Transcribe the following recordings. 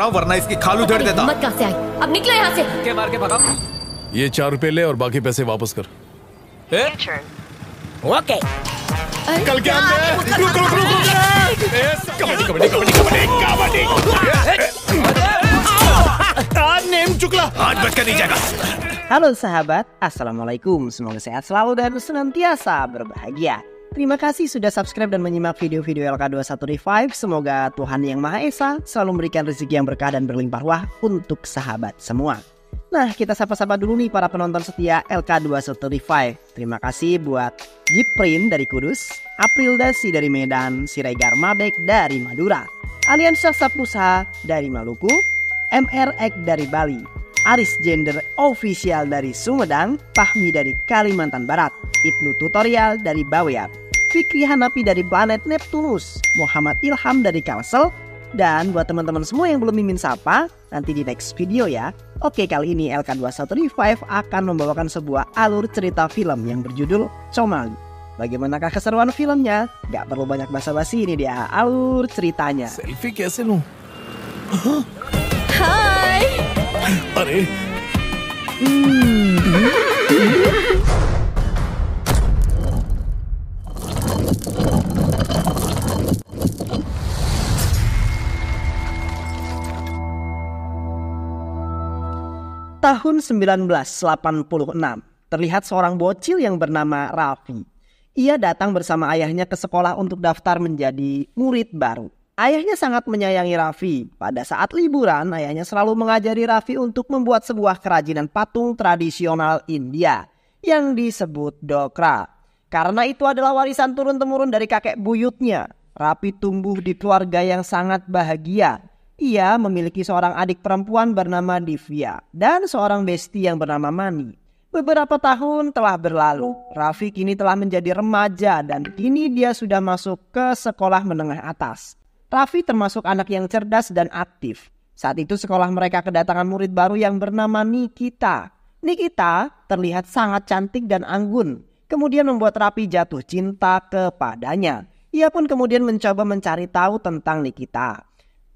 रहा हूँ वरना इसकी खाल उधेड़ देता मत कहाँ से आई अब निकलो यहाँ से के मार के भगा ये चार रुपए ले और बाकी पैसे वापस कर ओके कल के अंदर रुक रुक रुक कबड्डी कबड्डी कबड्डी कबड्डी कबड्डी नेम चुकला आज बच के नहीं जाएगा Halo sahabat, Assalamualaikum. Semoga sehat selalu dan senantiasa berbahagia. Terima kasih sudah subscribe dan menyimak video-video LK21 Revive. Semoga Tuhan Yang Maha Esa selalu memberikan rezeki yang berkah dan berlimpah ruah untuk sahabat semua. Nah, kita sapa-sapa dulu nih para penonton setia LK21 Revive. Terima kasih buat Jiprin dari Kudus, April Dasi dari Medan, Siregar Mabek dari Madura, Aliansyah Sapusa dari Maluku, MR Ek dari Bali, Aris Gender Official dari Sumedang, Pahmi dari Kalimantan Barat, Ibnu Tutorial dari Bawean, Fikri Hanapi dari planet Neptunus, Muhammad Ilham dari Kalsel, dan buat teman-teman semua yang belum mimin sapa, nanti di next video ya. Oke, kali ini LK21 Revive akan membawakan sebuah alur cerita film yang berjudul Comali. Bagaimanakah keseruan filmnya? Gak perlu banyak basa-basi ini dia alur ceritanya. Selfie kayak lu? Hai. Are. Hmm. 1986, terlihat seorang bocil yang bernama Raffi. Ia datang bersama ayahnya ke sekolah untuk daftar menjadi murid baru. Ayahnya sangat menyayangi Raffi. Pada saat liburan, ayahnya selalu mengajari Raffi untuk membuat sebuah kerajinan patung tradisional India yang disebut Dokra. Karena itu adalah warisan turun-temurun dari kakek buyutnya. Rafi tumbuh di keluarga yang sangat bahagia ia memiliki seorang adik perempuan bernama Divya dan seorang besti yang bernama Mani. Beberapa tahun telah berlalu, Raffi kini telah menjadi remaja dan kini dia sudah masuk ke sekolah menengah atas. Raffi termasuk anak yang cerdas dan aktif. Saat itu sekolah mereka kedatangan murid baru yang bernama Nikita. Nikita terlihat sangat cantik dan anggun, kemudian membuat Raffi jatuh cinta kepadanya. Ia pun kemudian mencoba mencari tahu tentang Nikita.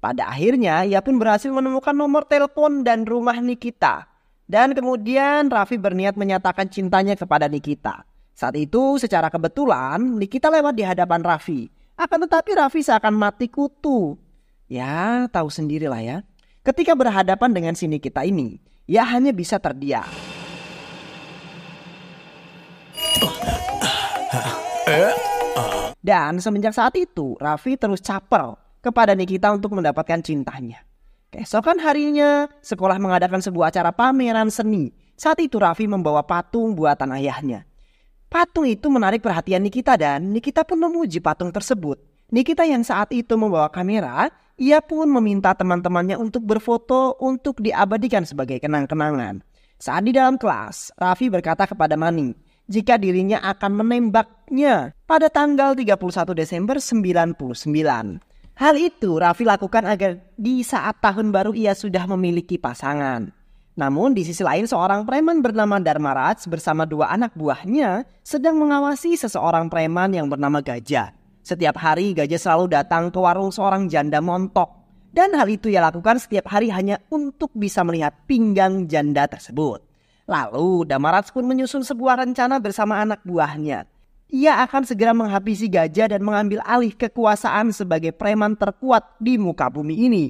Pada akhirnya, ia pun berhasil menemukan nomor telepon dan rumah Nikita. Dan kemudian Raffi berniat menyatakan cintanya kepada Nikita. Saat itu secara kebetulan Nikita lewat di hadapan Raffi. Akan tetapi Raffi seakan mati kutu. Ya tahu sendirilah ya. Ketika berhadapan dengan si Nikita ini, ia hanya bisa terdiam. Eh? Dan semenjak saat itu Raffi terus caper kepada Nikita untuk mendapatkan cintanya. Keesokan harinya, sekolah mengadakan sebuah acara pameran seni. Saat itu Raffi membawa patung buatan ayahnya. Patung itu menarik perhatian Nikita dan Nikita pun memuji patung tersebut. Nikita yang saat itu membawa kamera, ia pun meminta teman-temannya untuk berfoto untuk diabadikan sebagai kenang-kenangan. Saat di dalam kelas, Raffi berkata kepada Mani, jika dirinya akan menembaknya pada tanggal 31 Desember 99. Hal itu Raffi lakukan agar di saat tahun baru ia sudah memiliki pasangan. Namun di sisi lain seorang preman bernama Dharma Raj bersama dua anak buahnya sedang mengawasi seseorang preman yang bernama Gajah. Setiap hari Gajah selalu datang ke warung seorang janda montok. Dan hal itu ia lakukan setiap hari hanya untuk bisa melihat pinggang janda tersebut. Lalu Damarats pun menyusun sebuah rencana bersama anak buahnya ia akan segera menghabisi gajah dan mengambil alih kekuasaan sebagai preman terkuat di muka bumi ini.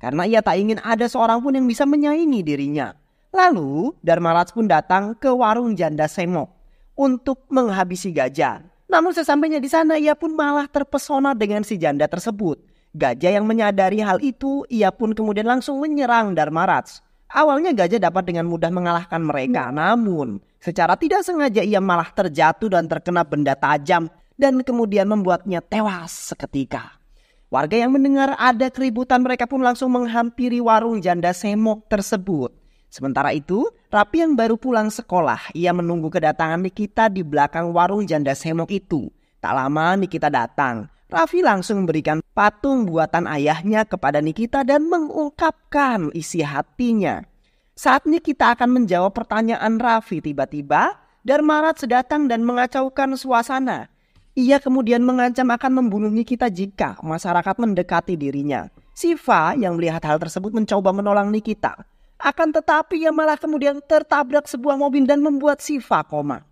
Karena ia tak ingin ada seorang pun yang bisa menyaingi dirinya. Lalu Darmaraj pun datang ke warung janda Semok untuk menghabisi gajah. Namun sesampainya di sana ia pun malah terpesona dengan si janda tersebut. Gajah yang menyadari hal itu ia pun kemudian langsung menyerang Darmaraj. Awalnya gajah dapat dengan mudah mengalahkan mereka, namun secara tidak sengaja ia malah terjatuh dan terkena benda tajam dan kemudian membuatnya tewas seketika. Warga yang mendengar ada keributan mereka pun langsung menghampiri warung janda semok tersebut. Sementara itu, Rapi yang baru pulang sekolah, ia menunggu kedatangan Nikita di belakang warung janda semok itu. Tak lama Nikita datang. Raffi langsung memberikan patung buatan ayahnya kepada Nikita dan mengungkapkan isi hatinya. Saat kita akan menjawab pertanyaan Raffi tiba-tiba, Darmarat sedatang dan mengacaukan suasana. Ia kemudian mengancam akan membunuh Nikita jika masyarakat mendekati dirinya. Siva yang melihat hal tersebut mencoba menolong Nikita. Akan tetapi ia malah kemudian tertabrak sebuah mobil dan membuat Siva koma.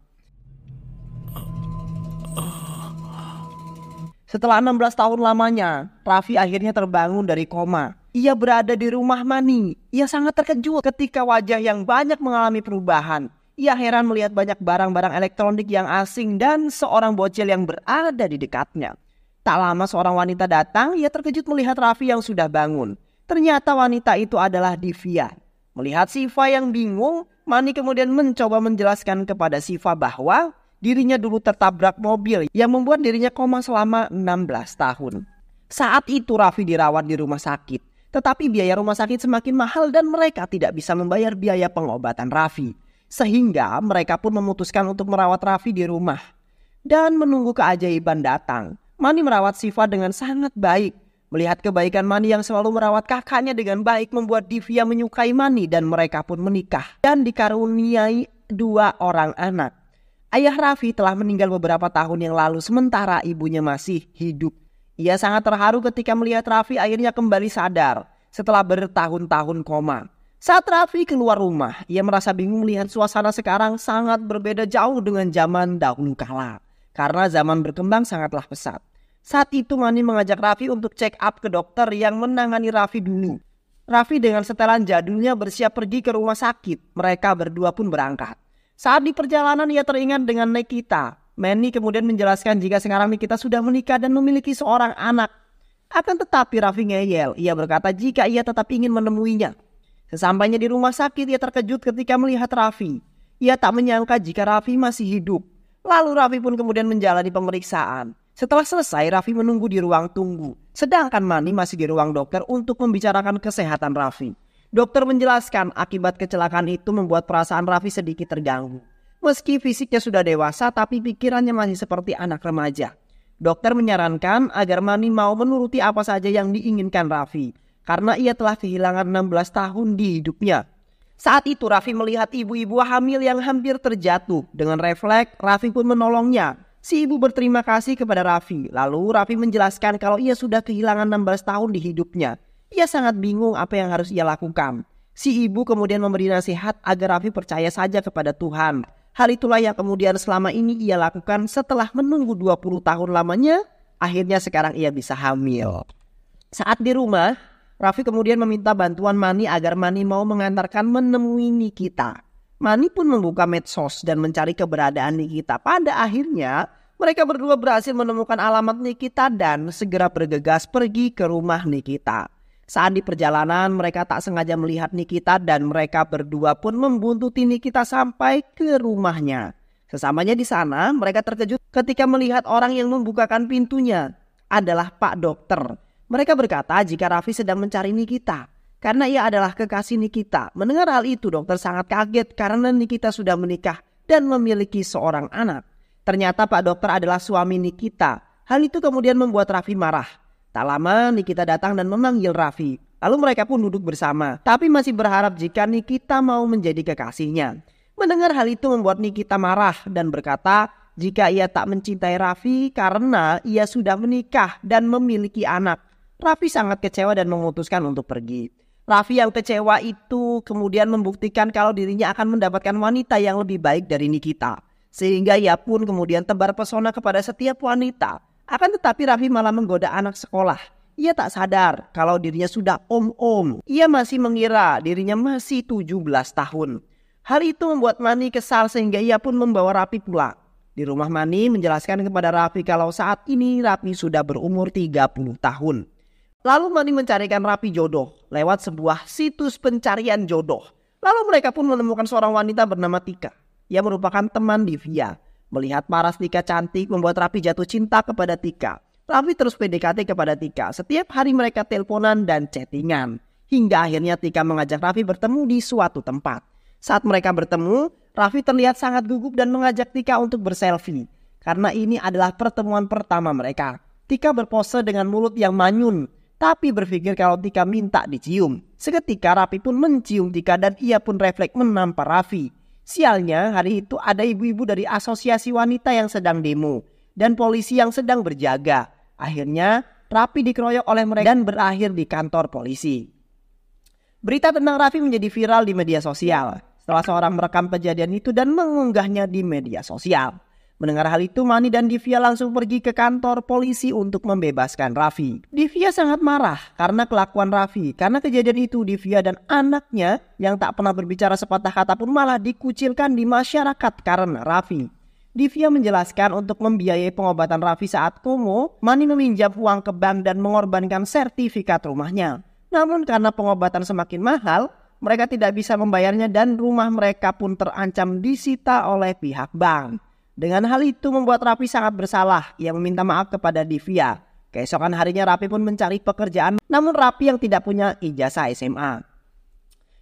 Setelah 16 tahun lamanya, Raffi akhirnya terbangun dari koma. Ia berada di rumah Mani. Ia sangat terkejut ketika wajah yang banyak mengalami perubahan. Ia heran melihat banyak barang-barang elektronik yang asing dan seorang bocil yang berada di dekatnya. Tak lama seorang wanita datang, ia terkejut melihat Raffi yang sudah bangun. Ternyata wanita itu adalah Divya. Melihat Siva yang bingung, Mani kemudian mencoba menjelaskan kepada Siva bahwa dirinya dulu tertabrak mobil yang membuat dirinya koma selama 16 tahun. Saat itu Raffi dirawat di rumah sakit, tetapi biaya rumah sakit semakin mahal dan mereka tidak bisa membayar biaya pengobatan Raffi. Sehingga mereka pun memutuskan untuk merawat Raffi di rumah. Dan menunggu keajaiban datang, Mani merawat Siva dengan sangat baik. Melihat kebaikan Mani yang selalu merawat kakaknya dengan baik membuat Divya menyukai Mani dan mereka pun menikah dan dikaruniai dua orang anak. Ayah Raffi telah meninggal beberapa tahun yang lalu sementara ibunya masih hidup. Ia sangat terharu ketika melihat Raffi akhirnya kembali sadar setelah bertahun-tahun koma. Saat Raffi keluar rumah, ia merasa bingung melihat suasana sekarang sangat berbeda jauh dengan zaman dahulu kala. Karena zaman berkembang sangatlah pesat. Saat itu Mani mengajak Raffi untuk check up ke dokter yang menangani Raffi dulu. Raffi dengan setelan jadulnya bersiap pergi ke rumah sakit. Mereka berdua pun berangkat. Saat di perjalanan ia teringat dengan Nikita. Manny kemudian menjelaskan jika sekarang Nikita sudah menikah dan memiliki seorang anak. Akan tetapi Raffi ngeyel. Ia berkata jika ia tetap ingin menemuinya. Sesampainya di rumah sakit ia terkejut ketika melihat Raffi. Ia tak menyangka jika Raffi masih hidup. Lalu Raffi pun kemudian menjalani pemeriksaan. Setelah selesai Raffi menunggu di ruang tunggu. Sedangkan Mani masih di ruang dokter untuk membicarakan kesehatan Raffi. Dokter menjelaskan akibat kecelakaan itu membuat perasaan Raffi sedikit terganggu. Meski fisiknya sudah dewasa tapi pikirannya masih seperti anak remaja. Dokter menyarankan agar Mani mau menuruti apa saja yang diinginkan Raffi karena ia telah kehilangan 16 tahun di hidupnya. Saat itu Raffi melihat ibu-ibu hamil yang hampir terjatuh. Dengan refleks, Raffi pun menolongnya. Si ibu berterima kasih kepada Raffi. Lalu Raffi menjelaskan kalau ia sudah kehilangan 16 tahun di hidupnya. Ia sangat bingung apa yang harus ia lakukan. Si ibu kemudian memberi nasihat agar Rafi percaya saja kepada Tuhan. Hal itulah yang kemudian selama ini ia lakukan setelah menunggu 20 tahun lamanya, akhirnya sekarang ia bisa hamil. Oh. Saat di rumah, Rafi kemudian meminta bantuan Mani agar Mani mau mengantarkan menemui Nikita. Mani pun membuka medsos dan mencari keberadaan Nikita. Pada akhirnya, mereka berdua berhasil menemukan alamat Nikita dan segera bergegas pergi ke rumah Nikita. Saat di perjalanan mereka tak sengaja melihat Nikita dan mereka berdua pun membuntuti Nikita sampai ke rumahnya. Sesamanya di sana mereka terkejut ketika melihat orang yang membukakan pintunya adalah Pak Dokter. Mereka berkata jika Raffi sedang mencari Nikita karena ia adalah kekasih Nikita. Mendengar hal itu dokter sangat kaget karena Nikita sudah menikah dan memiliki seorang anak. Ternyata Pak Dokter adalah suami Nikita. Hal itu kemudian membuat Raffi marah. Tak lama Nikita datang dan memanggil Raffi. Lalu mereka pun duduk bersama, tapi masih berharap jika Nikita mau menjadi kekasihnya. Mendengar hal itu membuat Nikita marah dan berkata, jika ia tak mencintai Raffi karena ia sudah menikah dan memiliki anak. Raffi sangat kecewa dan memutuskan untuk pergi. Raffi yang kecewa itu kemudian membuktikan kalau dirinya akan mendapatkan wanita yang lebih baik dari Nikita. Sehingga ia pun kemudian tebar pesona kepada setiap wanita akan tetapi Raffi malah menggoda anak sekolah. Ia tak sadar kalau dirinya sudah om-om. Ia masih mengira dirinya masih 17 tahun. Hal itu membuat Mani kesal sehingga ia pun membawa Rapi pulang. Di rumah Mani menjelaskan kepada Rapi kalau saat ini Rapi sudah berumur 30 tahun. Lalu Mani mencarikan Rapi jodoh lewat sebuah situs pencarian jodoh. Lalu mereka pun menemukan seorang wanita bernama Tika. Ia merupakan teman Divya. Melihat paras Tika cantik membuat Raffi jatuh cinta kepada Tika. Raffi terus PDKT kepada Tika. Setiap hari mereka teleponan dan chattingan. Hingga akhirnya Tika mengajak Raffi bertemu di suatu tempat. Saat mereka bertemu, Raffi terlihat sangat gugup dan mengajak Tika untuk berselfie. Karena ini adalah pertemuan pertama mereka. Tika berpose dengan mulut yang manyun tapi berpikir kalau Tika minta dicium. Seketika Raffi pun mencium Tika dan ia pun refleks menampar Raffi. Sialnya, hari itu ada ibu-ibu dari asosiasi wanita yang sedang demo dan polisi yang sedang berjaga. Akhirnya, Rapi dikeroyok oleh mereka dan berakhir di kantor polisi. Berita tentang Raffi menjadi viral di media sosial setelah seorang merekam kejadian itu dan mengunggahnya di media sosial. Mendengar hal itu, Mani dan Divya langsung pergi ke kantor polisi untuk membebaskan Raffi. Divya sangat marah karena kelakuan Raffi. Karena kejadian itu, Divya dan anaknya yang tak pernah berbicara sepatah kata pun malah dikucilkan di masyarakat karena Raffi. Divya menjelaskan untuk membiayai pengobatan Raffi saat komo, Mani meminjam uang ke bank dan mengorbankan sertifikat rumahnya. Namun karena pengobatan semakin mahal, mereka tidak bisa membayarnya dan rumah mereka pun terancam disita oleh pihak bank. Dengan hal itu membuat Rapi sangat bersalah. Ia meminta maaf kepada Divya. Keesokan harinya Rapi pun mencari pekerjaan, namun Rapi yang tidak punya ijazah SMA.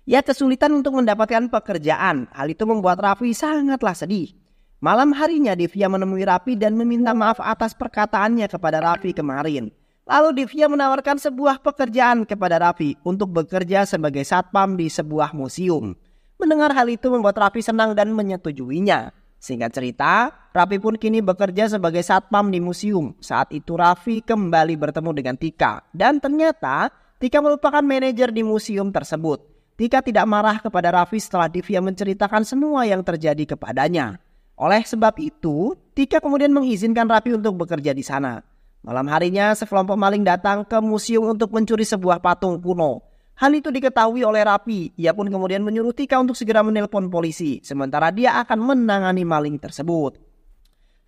Ia kesulitan untuk mendapatkan pekerjaan. Hal itu membuat Rapi sangatlah sedih. Malam harinya Divya menemui Rapi dan meminta maaf atas perkataannya kepada Rapi kemarin. Lalu Divya menawarkan sebuah pekerjaan kepada Rapi untuk bekerja sebagai satpam di sebuah museum. Mendengar hal itu membuat Rapi senang dan menyetujuinya. Singkat cerita, Raffi pun kini bekerja sebagai satpam di museum. Saat itu Raffi kembali bertemu dengan Tika. Dan ternyata Tika merupakan manajer di museum tersebut. Tika tidak marah kepada Raffi setelah Divya menceritakan semua yang terjadi kepadanya. Oleh sebab itu, Tika kemudian mengizinkan Raffi untuk bekerja di sana. Malam harinya, sekelompok maling datang ke museum untuk mencuri sebuah patung kuno. Hal itu diketahui oleh Rapi. Ia pun kemudian menyuruh Tika untuk segera menelpon polisi, sementara dia akan menangani maling tersebut.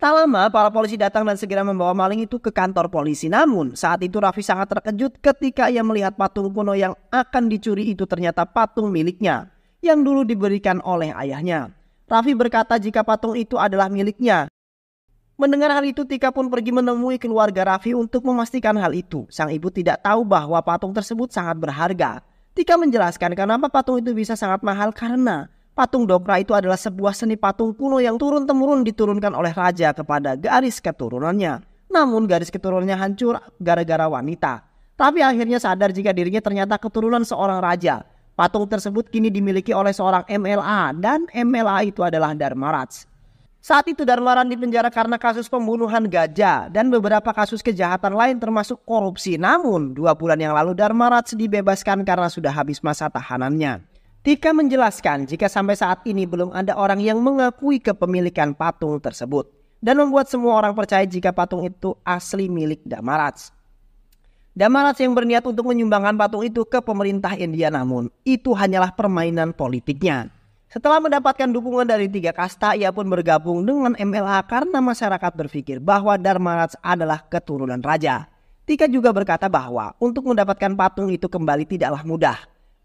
Tak lama, para polisi datang dan segera membawa maling itu ke kantor polisi. Namun, saat itu Raffi sangat terkejut ketika ia melihat patung kuno yang akan dicuri itu ternyata patung miliknya yang dulu diberikan oleh ayahnya. Raffi berkata jika patung itu adalah miliknya Mendengar hal itu, Tika pun pergi menemui keluarga Raffi untuk memastikan hal itu. Sang ibu tidak tahu bahwa patung tersebut sangat berharga. Tika menjelaskan kenapa patung itu bisa sangat mahal karena patung dokra itu adalah sebuah seni patung kuno yang turun-temurun diturunkan oleh raja kepada garis keturunannya. Namun garis keturunannya hancur gara-gara wanita. Tapi akhirnya sadar jika dirinya ternyata keturunan seorang raja. Patung tersebut kini dimiliki oleh seorang MLA dan MLA itu adalah Dharma Raj. Saat itu Darmawan dipenjara karena kasus pembunuhan gajah dan beberapa kasus kejahatan lain termasuk korupsi. Namun, dua bulan yang lalu Darmarats dibebaskan karena sudah habis masa tahanannya. Tika menjelaskan jika sampai saat ini belum ada orang yang mengakui kepemilikan patung tersebut. Dan membuat semua orang percaya jika patung itu asli milik Damarats. Damarats yang berniat untuk menyumbangkan patung itu ke pemerintah India namun itu hanyalah permainan politiknya. Setelah mendapatkan dukungan dari tiga kasta, ia pun bergabung dengan MLA karena masyarakat berpikir bahwa Dharmaraj adalah keturunan raja. Tika juga berkata bahwa untuk mendapatkan patung itu kembali tidaklah mudah.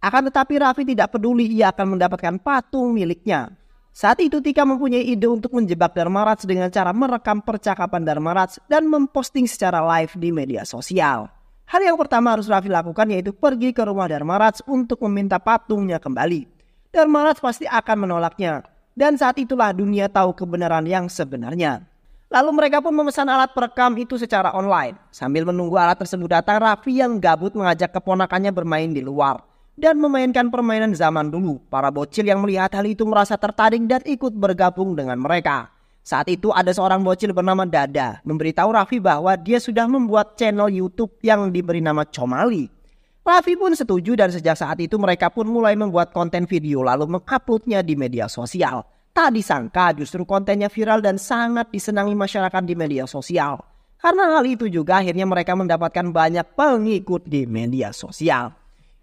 Akan tetapi Raffi tidak peduli ia akan mendapatkan patung miliknya. Saat itu Tika mempunyai ide untuk menjebak Dharmaraj dengan cara merekam percakapan Dharmaraj dan memposting secara live di media sosial. Hal yang pertama harus Raffi lakukan yaitu pergi ke rumah Dharmaraj untuk meminta patungnya kembali. Darmanas pasti akan menolaknya. Dan saat itulah dunia tahu kebenaran yang sebenarnya. Lalu mereka pun memesan alat perekam itu secara online. Sambil menunggu alat tersebut datang, Raffi yang gabut mengajak keponakannya bermain di luar. Dan memainkan permainan zaman dulu. Para bocil yang melihat hal itu merasa tertarik dan ikut bergabung dengan mereka. Saat itu ada seorang bocil bernama Dada memberitahu Raffi bahwa dia sudah membuat channel YouTube yang diberi nama Comali. Raffi pun setuju dan sejak saat itu mereka pun mulai membuat konten video lalu menguploadnya di media sosial. Tak disangka justru kontennya viral dan sangat disenangi masyarakat di media sosial. Karena hal itu juga akhirnya mereka mendapatkan banyak pengikut di media sosial.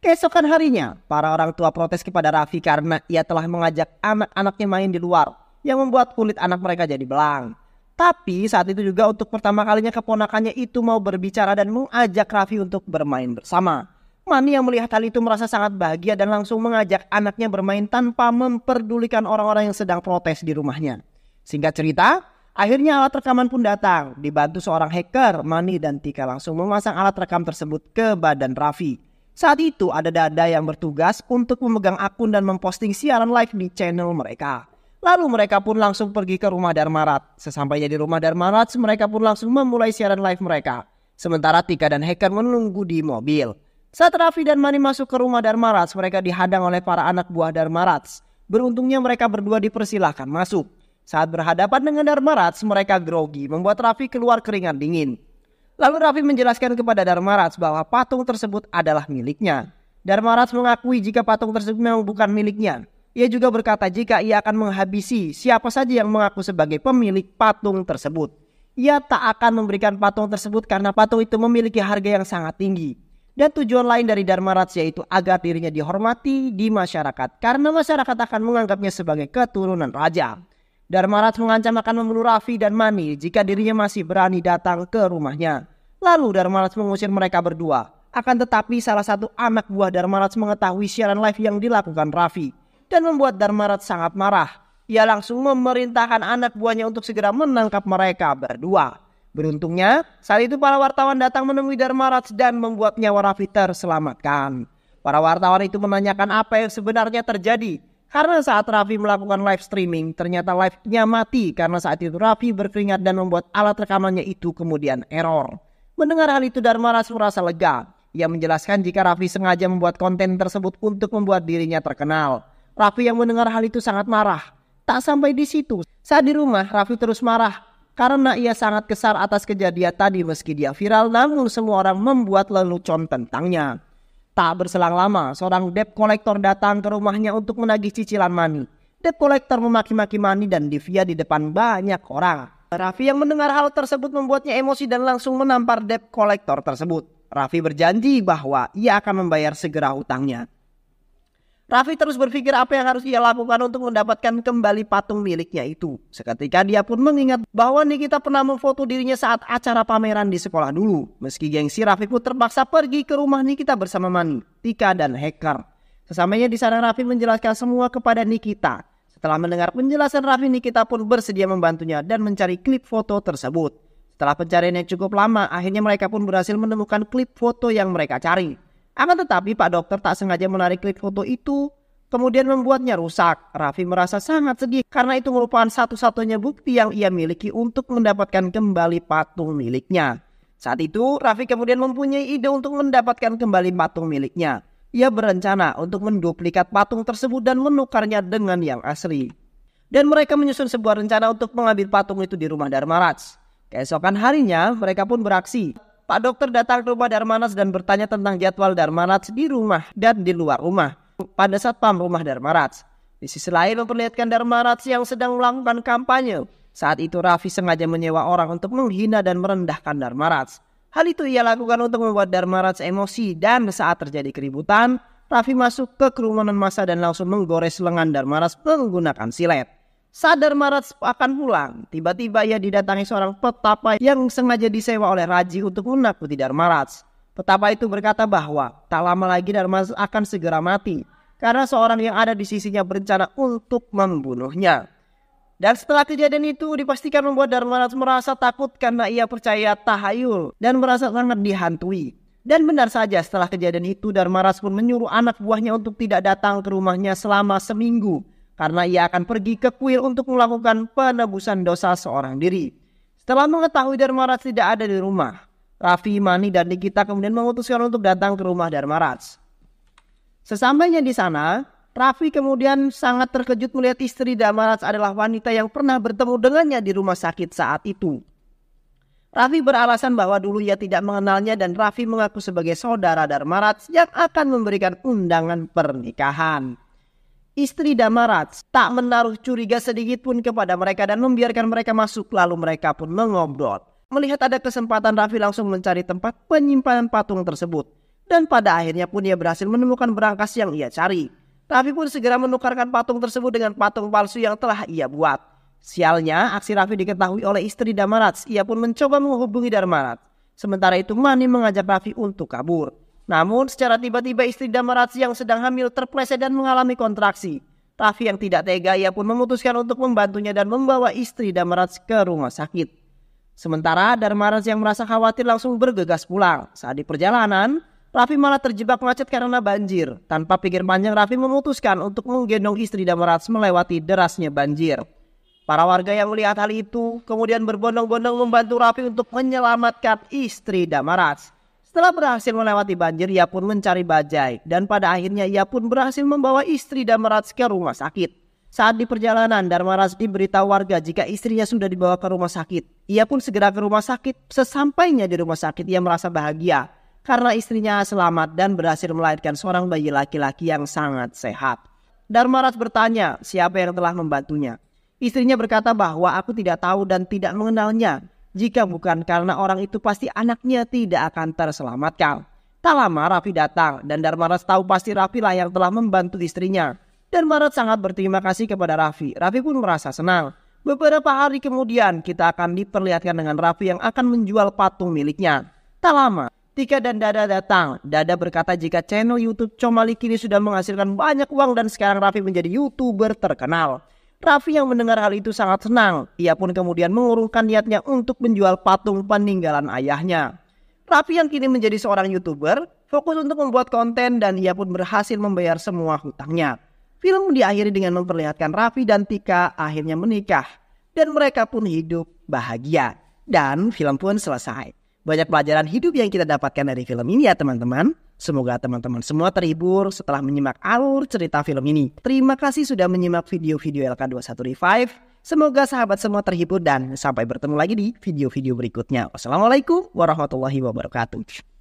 Keesokan harinya, para orang tua protes kepada Raffi karena ia telah mengajak anak-anaknya main di luar yang membuat kulit anak mereka jadi belang. Tapi saat itu juga untuk pertama kalinya keponakannya itu mau berbicara dan mengajak Raffi untuk bermain bersama. Mani yang melihat hal itu merasa sangat bahagia dan langsung mengajak anaknya bermain tanpa memperdulikan orang-orang yang sedang protes di rumahnya. Singkat cerita, akhirnya alat rekaman pun datang. Dibantu seorang hacker, Mani dan Tika langsung memasang alat rekam tersebut ke badan Raffi. Saat itu ada Dada yang bertugas untuk memegang akun dan memposting siaran live di channel mereka. Lalu mereka pun langsung pergi ke rumah Darmarat. Sesampainya di rumah Darmarat, mereka pun langsung memulai siaran live mereka. Sementara Tika dan hacker menunggu di mobil. Saat Raffi dan Mani masuk ke rumah Darmarat, mereka dihadang oleh para anak buah Darmarat. Beruntungnya mereka berdua dipersilahkan masuk. Saat berhadapan dengan Darmarat, mereka grogi, membuat Raffi keluar keringat dingin. Lalu Raffi menjelaskan kepada Dharmarats bahwa patung tersebut adalah miliknya. Dharmarats mengakui jika patung tersebut memang bukan miliknya. Ia juga berkata jika ia akan menghabisi siapa saja yang mengaku sebagai pemilik patung tersebut. Ia tak akan memberikan patung tersebut karena patung itu memiliki harga yang sangat tinggi. Dan tujuan lain dari Dharma Rats yaitu agar dirinya dihormati di masyarakat karena masyarakat akan menganggapnya sebagai keturunan raja. Dharma Rats mengancam akan membunuh Raffi dan Mani jika dirinya masih berani datang ke rumahnya. Lalu Dharma Rats mengusir mereka berdua. Akan tetapi salah satu anak buah Dharma Rats mengetahui siaran live yang dilakukan Raffi dan membuat Dharma Rats sangat marah. Ia langsung memerintahkan anak buahnya untuk segera menangkap mereka berdua. Beruntungnya, saat itu para wartawan datang menemui Dharmaraj dan membuat nyawa Rafi terselamatkan. Para wartawan itu menanyakan apa yang sebenarnya terjadi. Karena saat Rafi melakukan live streaming, ternyata live-nya mati karena saat itu Rafi berkeringat dan membuat alat rekamannya itu kemudian error. Mendengar hal itu Dharmaraj merasa lega. Ia menjelaskan jika Rafi sengaja membuat konten tersebut untuk membuat dirinya terkenal. Rafi yang mendengar hal itu sangat marah. Tak sampai di situ, saat di rumah Rafi terus marah karena ia sangat kesal atas kejadian tadi meski dia viral namun semua orang membuat lelucon tentangnya. Tak berselang lama, seorang debt collector datang ke rumahnya untuk menagih cicilan Mani. Debt collector memaki-maki Mani dan Divya di depan banyak orang. Raffi yang mendengar hal tersebut membuatnya emosi dan langsung menampar debt collector tersebut. Raffi berjanji bahwa ia akan membayar segera hutangnya. Raffi terus berpikir apa yang harus ia lakukan untuk mendapatkan kembali patung miliknya itu. Seketika dia pun mengingat bahwa Nikita pernah memfoto dirinya saat acara pameran di sekolah dulu. Meski gengsi, Raffi pun terpaksa pergi ke rumah Nikita bersama Mani, Tika, dan Hacker. Sesampainya di sana Raffi menjelaskan semua kepada Nikita. Setelah mendengar penjelasan Raffi, Nikita pun bersedia membantunya dan mencari klip foto tersebut. Setelah pencarian yang cukup lama, akhirnya mereka pun berhasil menemukan klip foto yang mereka cari. Akan tetapi Pak Dokter tak sengaja menarik klik foto itu, kemudian membuatnya rusak. Raffi merasa sangat sedih karena itu merupakan satu-satunya bukti yang ia miliki untuk mendapatkan kembali patung miliknya. Saat itu, Raffi kemudian mempunyai ide untuk mendapatkan kembali patung miliknya. Ia berencana untuk menduplikat patung tersebut dan menukarnya dengan yang asli. Dan mereka menyusun sebuah rencana untuk mengambil patung itu di rumah Dharma Raj. Keesokan harinya, mereka pun beraksi. Pak dokter datang ke rumah Darmanas dan bertanya tentang jadwal Darmanas di rumah dan di luar rumah pada saat pam rumah Darmanas. Di sisi lain memperlihatkan Darmanas yang sedang melakukan kampanye. Saat itu Raffi sengaja menyewa orang untuk menghina dan merendahkan Darmanas. Hal itu ia lakukan untuk membuat Darmanas emosi dan saat terjadi keributan, Raffi masuk ke kerumunan masa dan langsung menggores lengan Darmanas menggunakan silet. Sadar Marat akan pulang, tiba-tiba ia didatangi seorang petapa yang sengaja disewa oleh Raji untuk menakuti Darmarats. Petapa itu berkata bahwa tak lama lagi Dharma akan segera mati karena seorang yang ada di sisinya berencana untuk membunuhnya. Dan setelah kejadian itu dipastikan membuat Darmarats merasa takut karena ia percaya tahayul dan merasa sangat dihantui. Dan benar saja setelah kejadian itu Darmaras pun menyuruh anak buahnya untuk tidak datang ke rumahnya selama seminggu karena ia akan pergi ke kuil untuk melakukan penebusan dosa seorang diri. Setelah mengetahui Dharmaraj tidak ada di rumah, Raffi, Mani, dan Nikita kemudian memutuskan untuk datang ke rumah Dharmaraj. Sesampainya di sana, Raffi kemudian sangat terkejut melihat istri Dharmaraj adalah wanita yang pernah bertemu dengannya di rumah sakit saat itu. Raffi beralasan bahwa dulu ia tidak mengenalnya dan Raffi mengaku sebagai saudara Dharmaraj yang akan memberikan undangan pernikahan. Istri Damarat tak menaruh curiga sedikit pun kepada mereka dan membiarkan mereka masuk lalu mereka pun mengobrol. Melihat ada kesempatan Raffi langsung mencari tempat penyimpanan patung tersebut. Dan pada akhirnya pun ia berhasil menemukan berangkas yang ia cari. Raffi pun segera menukarkan patung tersebut dengan patung palsu yang telah ia buat. Sialnya, aksi Raffi diketahui oleh istri Damarats. Ia pun mencoba menghubungi Damarats. Sementara itu Mani mengajak Raffi untuk kabur. Namun secara tiba-tiba istri Damarasi yang sedang hamil terpleset dan mengalami kontraksi. Raffi yang tidak tega ia pun memutuskan untuk membantunya dan membawa istri Damarats ke rumah sakit. Sementara Damarats yang merasa khawatir langsung bergegas pulang. Saat di perjalanan, Raffi malah terjebak macet karena banjir. Tanpa pikir panjang Raffi memutuskan untuk menggendong istri Damarats melewati derasnya banjir. Para warga yang melihat hal itu kemudian berbondong-bondong membantu Raffi untuk menyelamatkan istri Damarats. Setelah berhasil melewati banjir, ia pun mencari bajai. Dan pada akhirnya ia pun berhasil membawa istri dan merat ke rumah sakit. Saat di perjalanan, Darmaras beritahu warga jika istrinya sudah dibawa ke rumah sakit. Ia pun segera ke rumah sakit. Sesampainya di rumah sakit, ia merasa bahagia karena istrinya selamat dan berhasil melahirkan seorang bayi laki-laki yang sangat sehat. Darmaras bertanya siapa yang telah membantunya. Istrinya berkata bahwa aku tidak tahu dan tidak mengenalnya. Jika bukan karena orang itu pasti anaknya tidak akan terselamatkan. Tak lama Raffi datang dan Darmaras tahu pasti Raffi lah yang telah membantu istrinya. dan Maret sangat berterima kasih kepada Raffi. Raffi pun merasa senang. Beberapa hari kemudian kita akan diperlihatkan dengan Raffi yang akan menjual patung miliknya. Tak lama Tika dan Dada datang. Dada berkata jika channel YouTube Comali kini sudah menghasilkan banyak uang dan sekarang Raffi menjadi YouTuber terkenal. Raffi yang mendengar hal itu sangat senang. Ia pun kemudian mengurungkan niatnya untuk menjual patung peninggalan ayahnya. Raffi yang kini menjadi seorang YouTuber, fokus untuk membuat konten dan ia pun berhasil membayar semua hutangnya. Film diakhiri dengan memperlihatkan Raffi dan Tika akhirnya menikah. Dan mereka pun hidup bahagia. Dan film pun selesai. Banyak pelajaran hidup yang kita dapatkan dari film ini ya teman-teman. Semoga teman-teman semua terhibur setelah menyimak alur cerita film ini. Terima kasih sudah menyimak video-video LK21 Revive. Semoga sahabat semua terhibur dan sampai bertemu lagi di video-video berikutnya. Wassalamualaikum warahmatullahi wabarakatuh.